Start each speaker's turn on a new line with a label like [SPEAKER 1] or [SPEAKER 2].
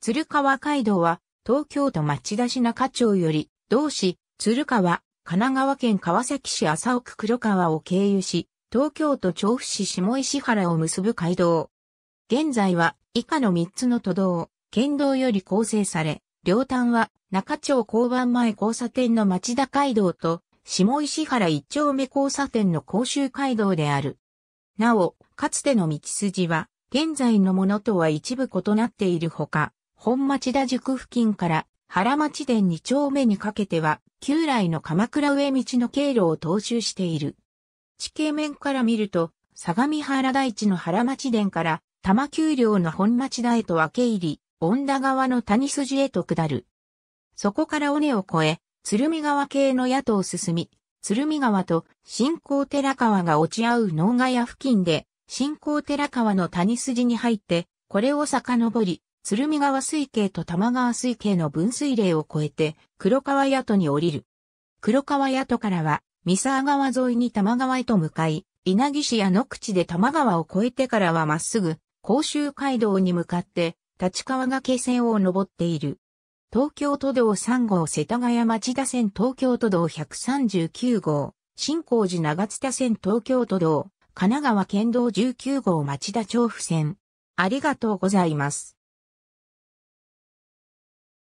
[SPEAKER 1] 鶴
[SPEAKER 2] 川街道は、東京都町田市中町より、同市、鶴川、神奈川県川崎市麻生区黒川を経由し、東京都調布市下石原を結ぶ街道。現在は、以下の3つの都道、県道より構成され、両端は、中町交番前交差点の町田街道と、下石原一丁目交差点の甲州街道である。なお、かつての道筋は、現在のものとは一部異なっているほか、本町田塾付近から原町殿二丁目にかけては、旧来の鎌倉上道の経路を踏襲している。地形面から見ると、相模原大地の原町殿から多摩丘陵の本町田へと分け入り、恩田川の谷筋へと下る。そこから尾根を越え、鶴見川系の野党を進み、鶴見川と新興寺川が落ち合う農ヶ谷付近で、新興寺川の谷筋に入って、これを遡り、鶴見川水系と玉川水系の分水嶺を越えて、黒川宿に降りる。黒川宿からは、三沢川沿いに玉川へと向かい、稲城市や野口で玉川を越えてからはまっすぐ、甲州街道に向かって、立川が気線を登っている。東京都道3号世田谷町田線東京都道139号、新光寺長津田線東京都道、神奈川県道19号町田調布線。ありがとうございます。